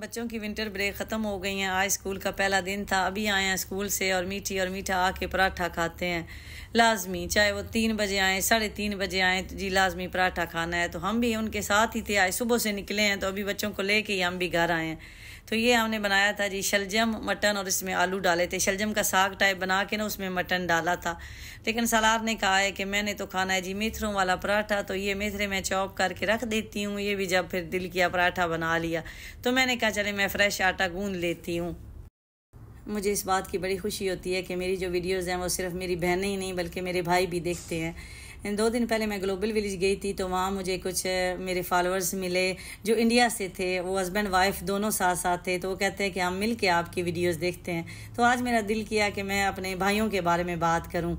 बच्चों की winter break ख़त्म हो गई है आज स्कूल का पहला दिन था अभी आए हैं स्कूल से और मीठी और मीठा आके पराठा खाते हैं लाजमी चाहे वो तीन बजे आए साढ़े तीन बजे आए तो जी लाजमी पराठा खाना है तो हम भी उनके साथ ही थे आज सुबह से निकले हैं तो अभी बच्चों को ले ही हम भी घर आए हैं तो ये हमने बनाया था जी शलजम मटन और इसमें आलू डाले थे शलजम का साग टाइप बना के ना उसमें मटन डाला था लेकिन सलार ने कहा है कि मैंने तो खाना है जी मेथरों वाला पराठा तो ये मेथरे मैं चॉप करके रख देती हूँ ये भी जब फिर दिल किया पराठा बना लिया तो मैंने कहा सोचा चले मैं फ्रेश आटा गूंद लेती हूँ मुझे इस बात की बड़ी खुशी होती है कि मेरी जो वीडियोस हैं वो सिर्फ मेरी बहनें ही नहीं बल्कि मेरे भाई भी देखते हैं दो दिन पहले मैं ग्लोबल विलेज गई थी तो वहाँ मुझे कुछ मेरे फॉलोअर्स मिले जो इंडिया से थे वो हस्बैंड वाइफ दोनों साथ साथ थे तो वो कहते हैं कि हम मिल के आपकी वीडियोज़ देखते हैं तो आज मेरा दिल किया कि मैं अपने भाइयों के बारे में बात करूँ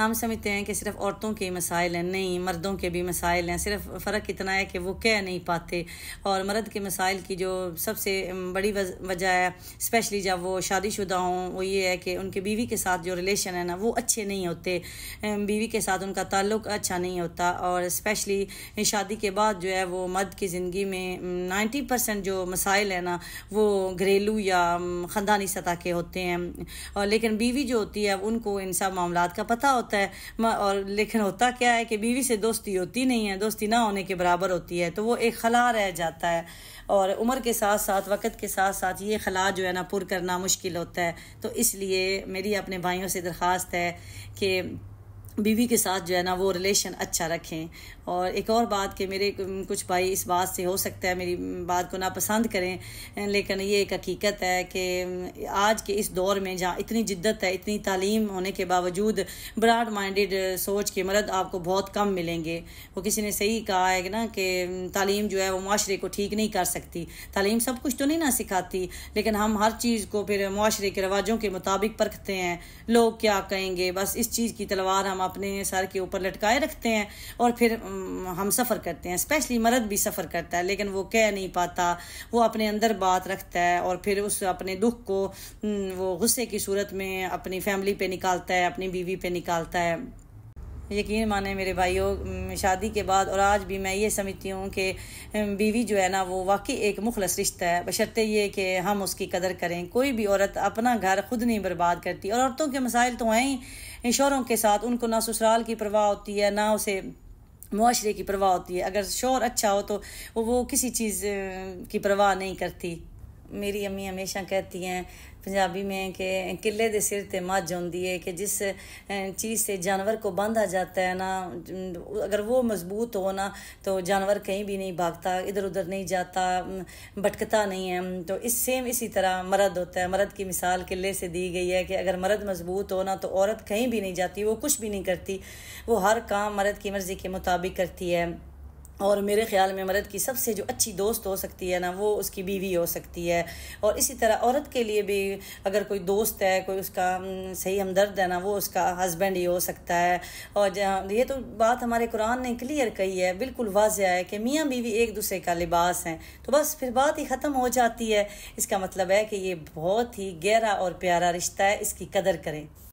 हम समझते हैं कि सिर्फ औरतों के मसाइल हैं नहीं मर्दों के भी मसाइल हैं सिर्फ फ़र्क इतना है कि वो कह नहीं पाते और मर्द के मसाइल की जो सबसे बड़ी वजह है स्पेशली जब वो शादीशुदा हों वो ये है कि उनके बीवी के साथ जो रिलेशन है ना वो अच्छे नहीं होते बीवी के साथ उनका ताल्लुक अच्छा नहीं होता और स्पेशली शादी के बाद जो है वो मर्द की ज़िंदगी में नाइन्टी परसेंट जो मसाइल हैं ना वो घरेलू या ख़ानदानी सतह के होते हैं और लेकिन बीवी जो होती है उनको इन सब मामला का पता होता होता है और लेकिन होता क्या है कि बीवी से दोस्ती होती नहीं है दोस्ती ना होने के बराबर होती है तो वो एक खला रह जाता है और उम्र के साथ साथ वक़्त के साथ साथ ये खला जो है ना पुर करना मुश्किल होता है तो इसलिए मेरी अपने भाइयों से दरख्वास्त है कि बीवी के साथ जो है ना वो रिलेशन अच्छा रखें और एक और बात कि मेरे कुछ भाई इस बात से हो सकता है मेरी बात को नापसंद करें लेकिन ये एक हकीकत है कि आज के इस दौर में जहाँ इतनी जिद्दत है इतनी तालीम होने के बावजूद ब्राड माइंडेड सोच के मर्द आपको बहुत कम मिलेंगे वो किसी ने सही कहा है कि ना कि तालीम जो है वो माशरे को ठीक नहीं कर सकती तालीम सब कुछ तो नहीं ना सिखाती लेकिन हम हर चीज़ को फिर माशरे के रवाजों के मुताबिक परखते हैं लोग क्या कहेंगे बस इस चीज़ की तलवार हम अपने सर के ऊपर लटकाए रखते हैं और फिर हम सफ़र करते हैं स्पेशली मर्द भी सफ़र करता है लेकिन वो कह नहीं पाता वो अपने अंदर बात रखता है और फिर उस अपने दुख को वो गुस्से की सूरत में अपनी फैमिली पे निकालता है अपनी बीवी पे निकालता है यकीन माने मेरे भाइयों शादी के बाद और आज भी मैं ये समझती हूँ कि बीवी जो है ना वो वाकई एक मुखलस रिश्ता है बशर्ते ये कि हम उसकी कदर करें कोई भी औरत अपना घर खुद नहीं बर्बाद करती और औरतों के मसाइल तो हैं ही इन शोरों के साथ उनको ना ससुराल की परवाह होती है ना उसे मुआरे की परवाह होती है अगर शोर अच्छा हो तो वो किसी चीज़ की परवाह नहीं करती मेरी अम्मी हमेशा कहती हैं पंजाबी में कि किले दे सिर ते मज आती है कि जिस चीज़ से जानवर को बांधा जाता है ना अगर वो मजबूत हो ना तो जानवर कहीं भी नहीं भागता इधर उधर नहीं जाता भटकता नहीं है तो इस सेम इसी तरह मर्द होता है मर्द की मिसाल किले से दी गई है कि अगर मर्द मजबूत हो ना तो औरत कहीं भी नहीं जाती वो कुछ भी नहीं करती वो हर काम मर्द की मर्ज़ी के मुताबिक करती है और मेरे ख्याल में मर्द की सबसे जो अच्छी दोस्त हो सकती है ना वो उसकी बीवी हो सकती है और इसी तरह औरत के लिए भी अगर कोई दोस्त है कोई उसका हम्म, सही हमदर्द है ना वो उसका हस्बैंड ही हो सकता है और ये तो बात हमारे कुरान ने क्लियर कही है बिल्कुल वाजह है कि मियाँ बीवी एक दूसरे का लिबास हैं तो बस फिर बात ही ख़त्म हो जाती है इसका मतलब है कि ये बहुत ही गहरा और प्यारा रिश्ता है इसकी कदर करें